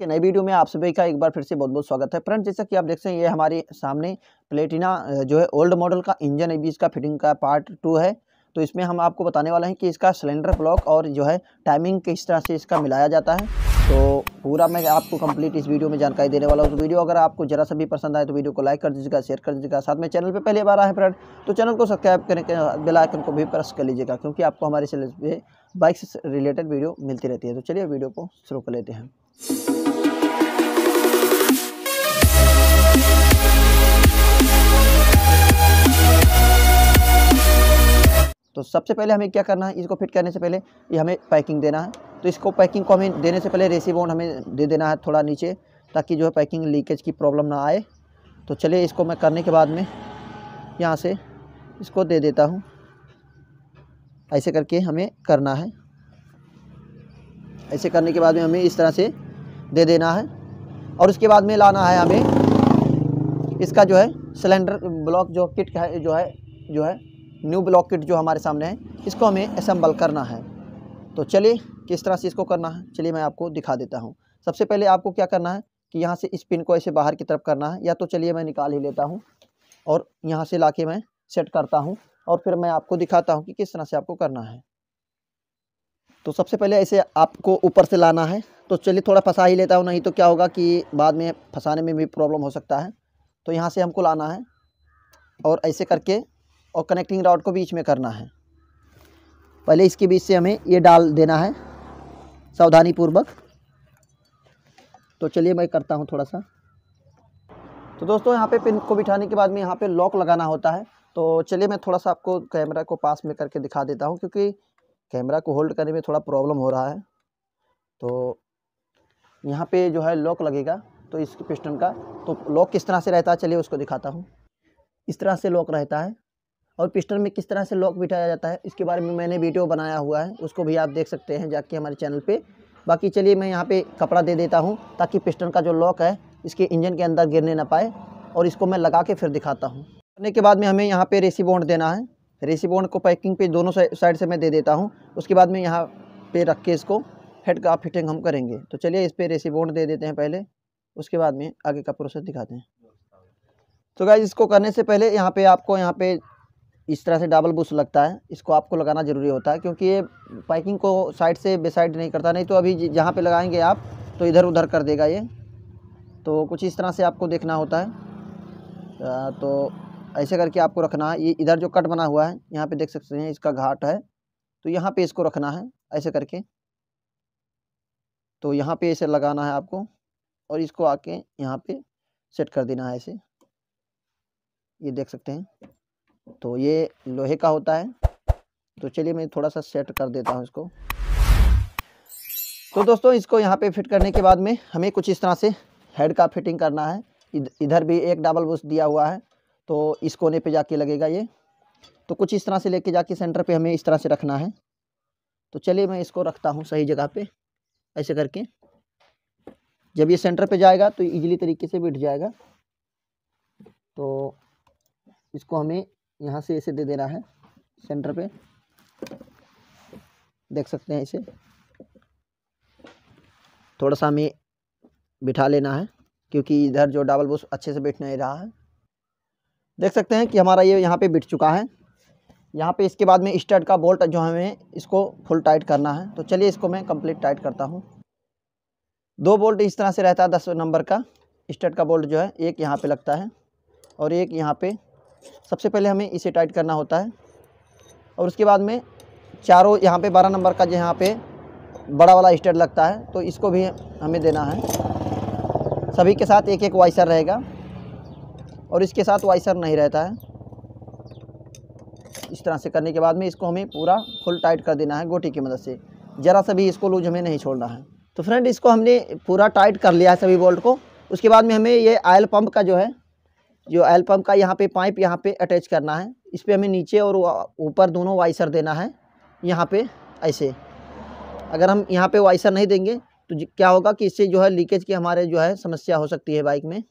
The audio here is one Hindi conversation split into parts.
के नए वीडियो में आप सभी का एक बार फिर से बहुत बहुत स्वागत है फ्रेंड जैसा कि आप देख सकते हैं ये हमारे सामने प्लेटिना जो है ओल्ड मॉडल का इंजन है इसका फिटिंग का पार्ट टू है तो इसमें हम आपको बताने वाले हैं कि इसका सिलेंडर ब्लॉक और जो है टाइमिंग किस तरह से इसका मिलाया जाता है तो पूरा मैं आपको कंप्लीट इस वीडियो में जानकारी देने वाला हूँ तो वीडियो अगर आपको जरा सा भी पसंद आए तो वीडियो को लाइक कर दीजिएगा शेयर कर दीजिएगा साथ में चैनल पे पहली बार आए फ्रेंड तो चैनल को सब्सक्राइब करने के बेल आइकन को भी प्रेस कर लीजिएगा क्योंकि आपको हमारे बाइक से रिलेटेड वीडियो मिलती रहती है तो चलिए वीडियो को शुरू कर लेते हैं तो सबसे पहले हमें क्या करना है इसको फिट करने से पहले ये हमें पैकिंग देना है तो इसको पैकिंग को हमें देने से पहले रेसी बोन हमें दे देना है थोड़ा नीचे ताकि जो है पैकिंग लीकेज की प्रॉब्लम ना आए तो चलिए इसको मैं करने के बाद में यहाँ से इसको दे देता हूँ ऐसे करके हमें करना है ऐसे करने के बाद में हमें इस तरह से दे देना है और उसके बाद में लाना है हमें इसका जो है सिलेंडर ब्लॉक जो किट है जो है जो है न्यू ब्लॉक किट जो हमारे सामने है इसको हमें असम्बल करना है तो चलिए किस तरह से इसको करना है चलिए मैं आपको दिखा देता हूँ सबसे पहले आपको क्या करना है कि यहाँ से इस पिन को ऐसे बाहर की तरफ करना है या तो चलिए मैं निकाल ही लेता हूँ और यहाँ से ला मैं सेट करता हूँ और फिर मैं आपको दिखाता हूँ कि किस तरह से आपको करना है तो सबसे पहले ऐसे आपको ऊपर से लाना है तो चलिए थोड़ा फंसा ही लेता हूँ नहीं तो क्या होगा कि बाद में फंसाने में भी प्रॉब्लम हो सकता है तो यहाँ से हमको लाना है और ऐसे करके और कनेक्टिंग रॉड को बीच में करना है पहले इसके बीच से हमें ये डाल देना है सावधानी पूर्वक तो चलिए मैं करता हूँ थोड़ा सा तो दोस्तों यहाँ पे पिन को बिठाने के बाद में यहाँ पे लॉक लगाना होता है तो चलिए मैं थोड़ा सा आपको कैमरा को पास में करके दिखा देता हूँ क्योंकि कैमरा को होल्ड करने में थोड़ा प्रॉब्लम हो रहा है तो यहाँ पे जो है लॉक लगेगा तो इस पिस्टन का तो लॉक किस तरह से रहता है चलिए उसको दिखाता हूँ इस तरह से लॉक रहता है और पिस्टन में किस तरह से लॉक बिठाया जाता है इसके बारे में मैंने वीडियो बनाया हुआ है उसको भी आप देख सकते हैं जाके हमारे चैनल पे बाकी चलिए मैं यहाँ पे कपड़ा दे देता हूँ ताकि पिस्टन का जो लॉक है इसके इंजन के अंदर गिरने ना पाए और इसको मैं लगा के फिर दिखाता हूँ करने के बाद में हमें यहाँ पर रेसी बोंड देना है रेसी बोंड को पैकिंग पे दोनों साइड से मैं दे देता हूँ उसके बाद में यहाँ पर रख के इसको हेड का फिटिंग हम करेंगे तो चलिए इस पर रेसी बोंड दे देते हैं पहले उसके बाद में आगे का प्रोसेस दिखाते हैं तो गाइज इसको करने से पहले यहाँ पे आपको यहाँ पे इस तरह से डबल बुश लगता है इसको आपको लगाना ज़रूरी होता है क्योंकि ये पैकिंग को साइड से बेसाइड नहीं करता नहीं तो अभी जहाँ पे लगाएंगे आप तो इधर उधर कर देगा ये तो कुछ इस तरह से आपको देखना होता है तो ऐसे करके आपको रखना है ये इधर जो कट बना हुआ है यहाँ पर देख सकते हैं इसका घाट है तो यहाँ पर इसको रखना है ऐसे करके तो यहाँ पर इसे लगाना है आपको और इसको आके यहाँ पर सेट कर देना है ऐसे ये देख सकते हैं तो ये लोहे का होता है तो चलिए मैं थोड़ा सा सेट कर देता हूँ इसको तो दोस्तों इसको यहाँ पे फिट करने के बाद में हमें कुछ इस तरह से हेड का फिटिंग करना है इधर भी एक डबल बुश दिया हुआ है तो इस कोने पे जाके लगेगा ये तो कुछ इस तरह से लेके जाके सेंटर पे हमें इस तरह से रखना है तो चलिए मैं इसको रखता हूँ सही जगह पे ऐसे करके जब ये सेंटर पे जाएगा तो इजीली तरीके से बैठ जाएगा तो इसको हमें यहाँ से इसे दे दे रहा है सेंटर पे देख सकते हैं इसे थोड़ा सा हमें बिठा लेना है क्योंकि इधर जो डबल बुश अच्छे से बैठ नहीं रहा है देख सकते हैं कि हमारा ये यहाँ पे बिठ चुका है यहाँ पे इसके बाद में स्टड का बोल्ट जो हमें इसको फुल टाइट करना है तो चलिए इसको मैं कंप्लीट टाइट करता हूँ दो बोल्ट इस तरह से रहता है दस नंबर का स्टड का बोल्ट जो है एक यहाँ पे लगता है और एक यहाँ पे सबसे पहले हमें इसे टाइट करना होता है और उसके बाद में चारों यहाँ पे बारह नंबर का जो यहाँ पे बड़ा वाला स्टेड लगता है तो इसको भी हमें देना है सभी के साथ एक एक वाइसर रहेगा और इसके साथ वाइसर नहीं रहता है इस तरह से करने के बाद में इसको हमें पूरा फुल टाइट कर देना है गोटी की मदद से ज़रा सा भी इसको लूज हमें नहीं छोड़ना है तो फ्रेंड इसको हमने पूरा टाइट कर लिया है सभी बोल्ट को उसके बाद में हमें ये आयल पंप का जो है जो एल पम्प का यहाँ पे पाइप यहाँ पे अटैच करना है इस पर हमें नीचे और ऊपर दोनों वाइसर देना है यहाँ पे ऐसे अगर हम यहाँ पे वाइसर नहीं देंगे तो क्या होगा कि इससे जो है लीकेज की हमारे जो है समस्या हो सकती है बाइक में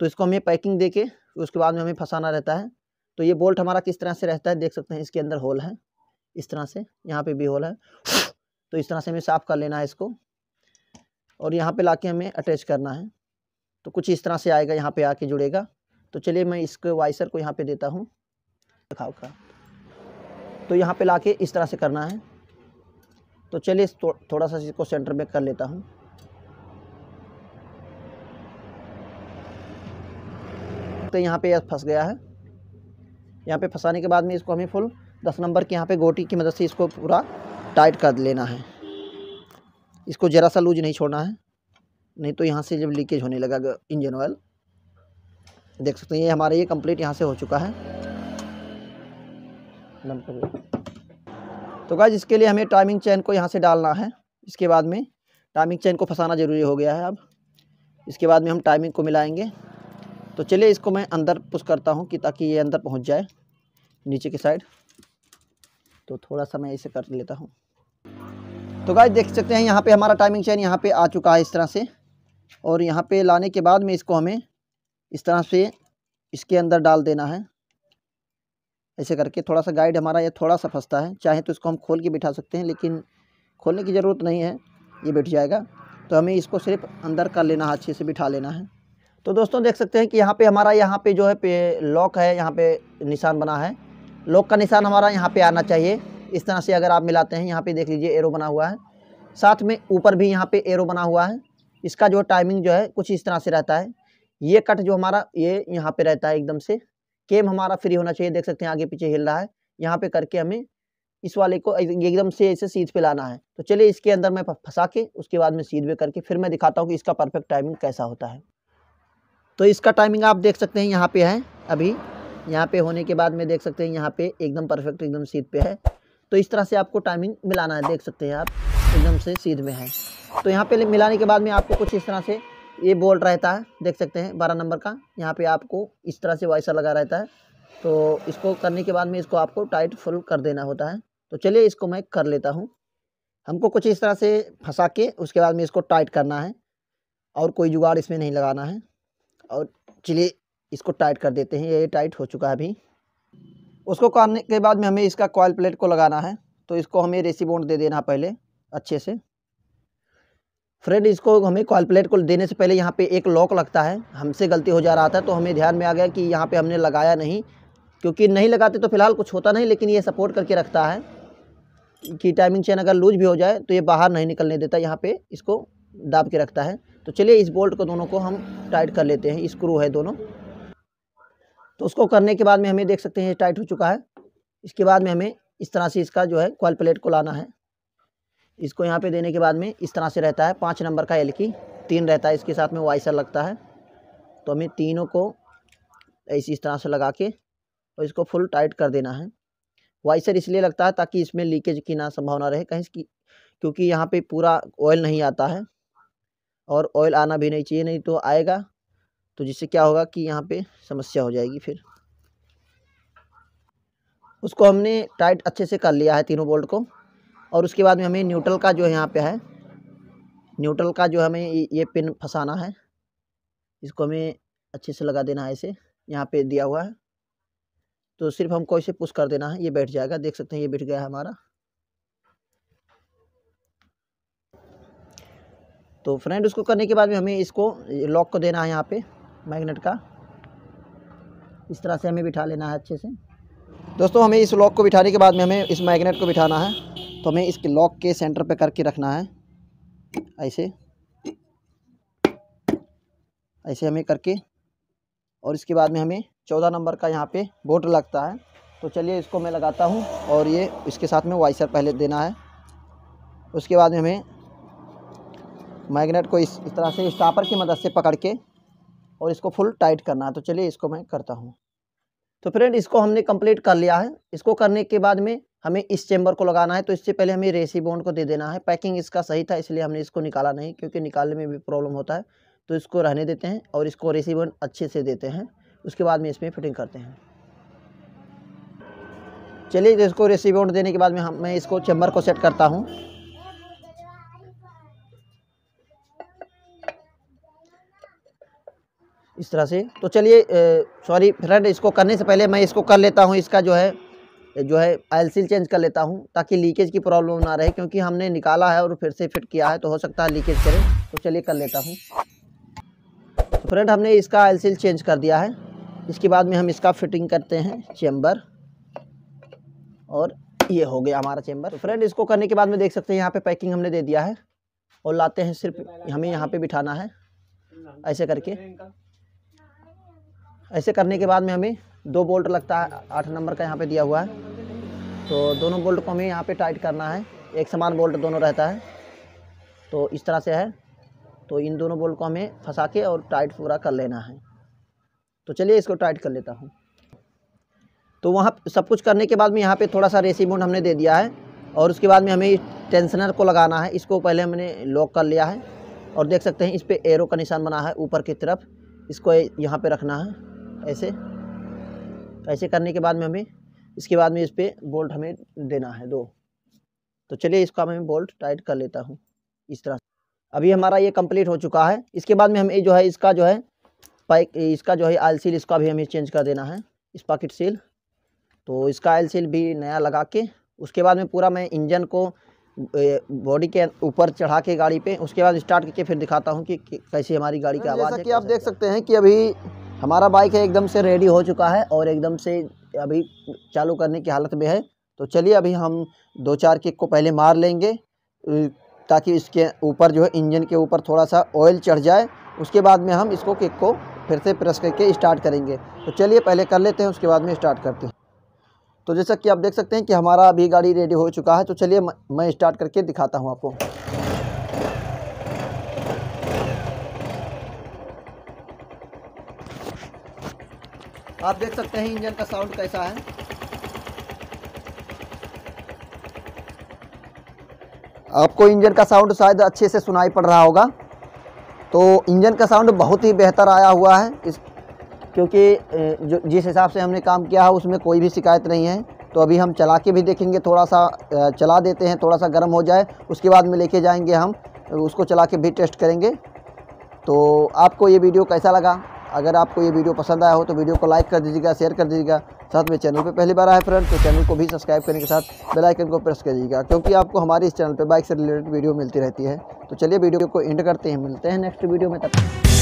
तो इसको हमें पैकिंग दे के उसके बाद में हमें फंसाना रहता है तो ये बोल्ट हमारा किस तरह से रहता है देख सकते हैं इसके अंदर होल है इस तरह से यहाँ पर भी होल है तो इस तरह से हमें साफ़ कर लेना है इसको और यहाँ पे लाके हमें अटैच करना है तो कुछ इस तरह से आएगा यहाँ पे आके जुड़ेगा तो चलिए मैं इसको वाइसर को यहाँ पे देता हूँ दिखाओ का तो यहाँ पे लाके इस तरह से करना है तो चलिए थो, थोड़ा सा इसको सेंटर में कर लेता हूँ तो यहाँ पे यह फंस गया है यहाँ पे फंसाने के बाद में इसको हमें फुल दस नंबर के यहाँ पे गोटी की मदद से इसको पूरा टाइट कर लेना है इसको ज़रा सा लूज नहीं छोड़ना है नहीं तो यहाँ से जब लीकेज होने लगा इंजन ऑयल देख सकते हैं ये हमारा ये कंप्लीट यहाँ से हो चुका है तो गाइज इसके लिए हमें टाइमिंग चैन को यहाँ से डालना है इसके बाद में टाइमिंग चैन को फंसाना ज़रूरी हो गया है अब इसके बाद में हम टाइमिंग को मिलाएंगे तो चलिए इसको मैं अंदर पुश करता हूँ कि ताकि ये अंदर पहुँच जाए नीचे की साइड तो थोड़ा सा मैं इसे कर लेता हूँ तो गाइज देख सकते हैं यहाँ पर हमारा टाइमिंग चैन यहाँ पर आ चुका है इस तरह से और यहाँ पर लाने के बाद में इसको हमें इस तरह से इसके अंदर डाल देना है ऐसे करके थोड़ा सा गाइड हमारा ये थोड़ा सा फंसता है चाहे तो इसको हम खोल के बिठा सकते हैं लेकिन खोलने की ज़रूरत नहीं है ये बैठ जाएगा तो हमें इसको सिर्फ अंदर कर लेना है अच्छे से बिठा लेना है तो दोस्तों देख सकते हैं कि यहाँ पे हमारा यहाँ पे जो है पे लॉक है यहाँ पे निशान बना है लॉक का निशान हमारा यहाँ पे आना चाहिए इस तरह से अगर आप मिलाते हैं यहाँ पे देख लीजिए एरो बना हुआ है साथ में ऊपर भी यहाँ पे एरो बना हुआ है इसका जो टाइमिंग जो है कुछ इस तरह से रहता है ये कट जो हमारा ये यहाँ पे रहता है एकदम से केम हमारा फ्री होना चाहिए देख सकते हैं आगे पीछे हिल रहा है यहाँ पे करके हमें इस वाले को एकदम से ऐसे सीध पे लाना है तो चलिए इसके अंदर मैं फंसा के उसके बाद में सीध पे करके फिर मैं दिखाता हूँ कि इसका परफेक्ट टाइमिंग कैसा होता है तो इसका टाइमिंग आप देख सकते हैं यहाँ पे है अभी यहाँ पे होने के बाद में देख सकते हैं यहाँ पे एकदम परफेक्ट एकदम सीध पे है तो इस तरह से आपको टाइमिंग मिलाना है देख सकते हैं आप एकदम से सीध में है तो यहाँ पे मिलाने के बाद में आपको कुछ इस तरह से ये बोल्ट रहता है देख सकते हैं बारह नंबर का यहाँ पे आपको इस तरह से वाइसर लगा रहता है तो इसको करने के बाद में इसको आपको टाइट फुल कर देना होता है तो चलिए इसको मैं कर लेता हूँ हमको कुछ इस तरह से फंसा के उसके बाद में इसको टाइट करना है और कोई जुगाड़ इसमें नहीं लगाना है और चलिए इसको टाइट कर देते हैं ये टाइट हो चुका है अभी उसको करने के बाद में हमें इसका कॉयल प्लेट को लगाना है तो इसको हमें रेसी बोन्ड दे देना पहले अच्छे से फ्रेंड इसको हमें प्लेट को देने से पहले यहाँ पे एक लॉक लगता है हमसे गलती हो जा रहा था तो हमें ध्यान में आ गया कि यहाँ पे हमने लगाया नहीं क्योंकि नहीं लगाते तो फिलहाल कुछ होता नहीं लेकिन ये सपोर्ट करके रखता है कि टाइमिंग चेन अगर लूज भी हो जाए तो ये बाहर नहीं निकलने देता यहाँ पर इसको दाब के रखता है तो चलिए इस बोल्ट को दोनों को हम टाइट कर लेते हैं स्क्रू है दोनों तो उसको करने के बाद में हमें देख सकते हैं ये टाइट हो चुका है इसके बाद में हमें इस तरह से इसका जो है कॉल प्लेट को लाना है इसको यहाँ पे देने के बाद में इस तरह से रहता है पाँच नंबर का एल की तीन रहता है इसके साथ में वाई लगता है तो हमें तीनों को ऐसी इस तरह से लगा के और इसको फुल टाइट कर देना है वाइसर इसलिए लगता है ताकि इसमें लीकेज की ना संभावना रहे कहीं की क्योंकि यहाँ पे पूरा ऑयल नहीं आता है और ऑयल आना भी नहीं चाहिए नहीं तो आएगा तो जिससे क्या होगा कि यहाँ पे समस्या हो जाएगी फिर उसको हमने टाइट अच्छे से कर लिया है तीनों बोल्ट को और उसके बाद में हमें न्यूट्रल का जो यहाँ पे है न्यूट्रल का जो हमें ये पिन फंसाना है इसको हमें अच्छे से लगा देना है इसे यहाँ पे दिया हुआ है तो सिर्फ हमको इसे पुश कर देना है ये बैठ जाएगा देख सकते हैं ये बैठ गया है हमारा तो फ्रेंड उसको करने के बाद में हमें इसको लॉक को देना है यहाँ पे मैग्नेट का इस तरह से हमें बिठा लेना है अच्छे से दोस्तों हमें इस लॉक को बिठाने के बाद में हमें इस मैग्नेट को बिठाना है तो हमें इसके लॉक के सेंटर पे करके रखना है ऐसे ऐसे हमें करके और इसके बाद में हमें चौदह नंबर का यहाँ पे बोट लगता है तो चलिए इसको मैं लगाता हूँ और ये इसके साथ में वाइसर पहले देना है उसके बाद में हमें मैग्नेट को इस इस तरह से स्टापर की मदद से पकड़ के और इसको फुल टाइट करना है तो चलिए इसको मैं करता हूँ तो फ्रेंड इसको हमने कंप्लीट कर लिया है इसको करने के बाद में हमें इस चेम्बर को लगाना है तो इससे पहले हमें रेसी बोन्ड को दे देना है पैकिंग इसका सही था इसलिए हमने इसको निकाला नहीं क्योंकि निकालने में भी प्रॉब्लम होता है तो इसको रहने देते हैं और इसको रेसी बोन्ड अच्छे से देते हैं उसके बाद में इसमें फिटिंग करते हैं चलिए तो इसको रेसी बोन्ड देने के बाद में हम मैं इसको चैम्बर को सेट करता हूँ इस तरह से तो चलिए सॉरी फ्रेंड इसको करने से पहले मैं इसको कर लेता हूँ इसका जो है जो है आयल सील चेंज कर लेता हूँ ताकि लीकेज की प्रॉब्लम ना रहे क्योंकि हमने निकाला है और फिर से फिट किया है तो हो सकता है लीकेज करें तो चलिए कर लेता हूँ तो फ्रेंड हमने इसका आयल सील चेंज कर दिया है इसके बाद में हम इसका फिटिंग करते हैं चैम्बर और ये हो गया हमारा चैम्बर तो फ्रेंड इसको करने के बाद में देख सकते हैं यहाँ पर पैकिंग हमने दे दिया है और लाते हैं सिर्फ हमें यहाँ पर बिठाना है ऐसे करके ऐसे करने के बाद में हमें दो बोल्ट लगता है आठ नंबर का यहाँ पे दिया हुआ है तो दोनों बोल्ट को हमें यहाँ पे टाइट करना है एक समान बोल्ट दोनों रहता है तो इस तरह से है तो इन दोनों बोल्ट को हमें फंसा के और टाइट पूरा कर लेना है तो चलिए इसको टाइट कर लेता हूँ तो वहाँ सब कुछ करने के बाद में यहाँ पर थोड़ा सा रेसी मोड हमने दे दिया है और उसके बाद में हमें टेंसनर को लगाना है इसको पहले हमने लॉक कर लिया है और देख सकते हैं इस पर एरो का निशान बना है ऊपर की तरफ इसको यहाँ पे रखना है ऐसे ऐसे करने के बाद में हमें इसके बाद में इस पर बोल्ट हमें देना है दो तो चलिए इसका मैं बोल्ट टाइट कर लेता हूँ इस तरह अभी हमारा ये कंप्लीट हो चुका है इसके बाद में हमें जो है इसका जो है पाइक इसका जो है आयल सील इसका भी हमें चेंज कर देना है इस पाकिट सील तो इसका आयल सील भी नया लगा के उसके बाद में पूरा मैं इंजन को बॉडी के ऊपर चढ़ा के गाड़ी पे उसके बाद स्टार्ट करके फिर दिखाता हूँ कि कैसी हमारी गाड़ी की आवाज़ है कि आप देख सकते हैं कि अभी हमारा बाइक है एकदम से रेडी हो चुका है और एकदम से अभी चालू करने की हालत में है तो चलिए अभी हम दो चार किक को पहले मार लेंगे ताकि इसके ऊपर जो है इंजन के ऊपर थोड़ा सा ऑयल चढ़ जाए उसके बाद में हम इसको किक को फिर से प्रेस करके स्टार्ट करेंगे तो चलिए पहले कर लेते हैं उसके बाद में स्टार्ट करते हैं तो जैसा कि आप देख सकते हैं कि हमारा अभी गाड़ी रेडी हो चुका है तो चलिए मैं स्टार्ट करके दिखाता हूँ आपको आप देख सकते हैं इंजन का साउंड कैसा है आपको इंजन का साउंड शायद अच्छे से सुनाई पड़ रहा होगा तो इंजन का साउंड बहुत ही बेहतर आया हुआ है इस क्योंकि जो जिस हिसाब से हमने काम किया है उसमें कोई भी शिकायत नहीं है तो अभी हम चला के भी देखेंगे थोड़ा सा चला देते हैं थोड़ा सा गर्म हो जाए उसके बाद में लेके जाएंगे हम उसको चला के भी टेस्ट करेंगे तो आपको ये वीडियो कैसा लगा अगर आपको ये वीडियो पसंद आया हो तो वीडियो को लाइक कर दीजिएगा शेयर कर दीजिएगा साथ में चैनल पे पहली बार आए फ्रेंड तो चैनल को भी सब्सक्राइब करने के साथ बेल आइकन को प्रेस कर दीजिएगा क्योंकि आपको हमारे इस चैनल पे बाइक से रिलेटेड वीडियो मिलती रहती है तो चलिए वीडियो को एंड करते हैं मिलते हैं नेक्स्ट वीडियो में तब